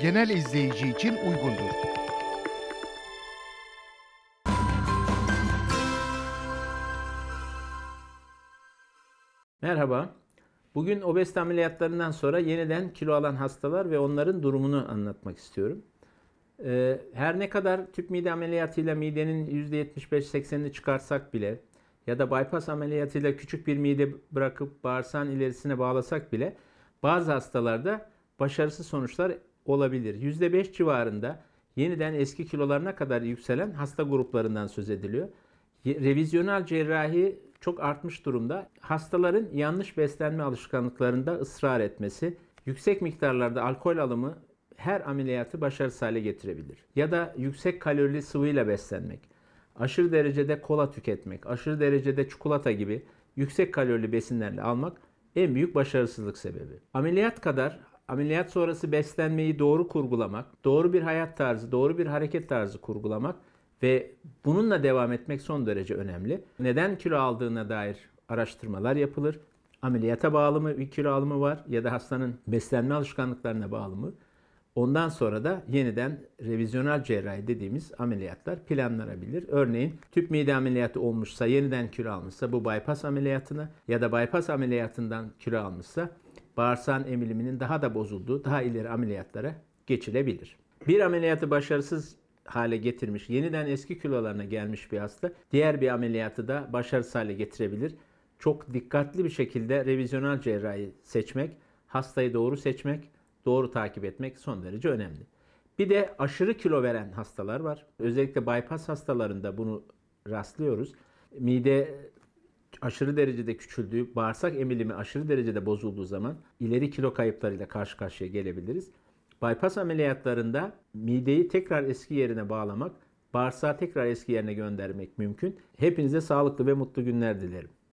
genel izleyici için uygundur. Merhaba. Bugün obezite ameliyatlarından sonra yeniden kilo alan hastalar ve onların durumunu anlatmak istiyorum. Ee, her ne kadar tüp mide ameliyatıyla midenin %75-80'ini çıkarsak bile ya da bypass ameliyatıyla küçük bir mide bırakıp bağırsağın ilerisine bağlasak bile bazı hastalarda başarısız sonuçlar olabilir. %5 civarında yeniden eski kilolarına kadar yükselen hasta gruplarından söz ediliyor. Revizyonel cerrahi çok artmış durumda. Hastaların yanlış beslenme alışkanlıklarında ısrar etmesi, yüksek miktarlarda alkol alımı her ameliyatı başarısız hale getirebilir. Ya da yüksek kalorili sıvıyla beslenmek, aşırı derecede kola tüketmek, aşırı derecede çikolata gibi yüksek kalorili besinlerle almak en büyük başarısızlık sebebi. Ameliyat kadar ameliyat sonrası beslenmeyi doğru kurgulamak, doğru bir hayat tarzı, doğru bir hareket tarzı kurgulamak ve bununla devam etmek son derece önemli. Neden kilo aldığına dair araştırmalar yapılır. Ameliyata bağlı mı bir kilo alımı var ya da hastanın beslenme alışkanlıklarına bağlı mı? Ondan sonra da yeniden revizyonel cerrahi dediğimiz ameliyatlar planlanabilir. Örneğin tüp mide ameliyatı olmuşsa, yeniden kilo almışsa bu bypass ameliyatını ya da bypass ameliyatından kilo almışsa bağırsağın emiliminin daha da bozulduğu daha ileri ameliyatlara geçilebilir. Bir ameliyatı başarısız hale getirmiş, yeniden eski kilolarına gelmiş bir hasta diğer bir ameliyatı da başarısız hale getirebilir. Çok dikkatli bir şekilde revizyonel cerrahi seçmek, hastayı doğru seçmek, doğru takip etmek son derece önemli. Bir de aşırı kilo veren hastalar var. Özellikle bypass hastalarında bunu rastlıyoruz. Mide aşırı derecede küçüldüğü, bağırsak emilimi aşırı derecede bozulduğu zaman ileri kilo kayıplarıyla karşı karşıya gelebiliriz. Bypass ameliyatlarında mideyi tekrar eski yerine bağlamak, bağırsağı tekrar eski yerine göndermek mümkün. Hepinize sağlıklı ve mutlu günler dilerim.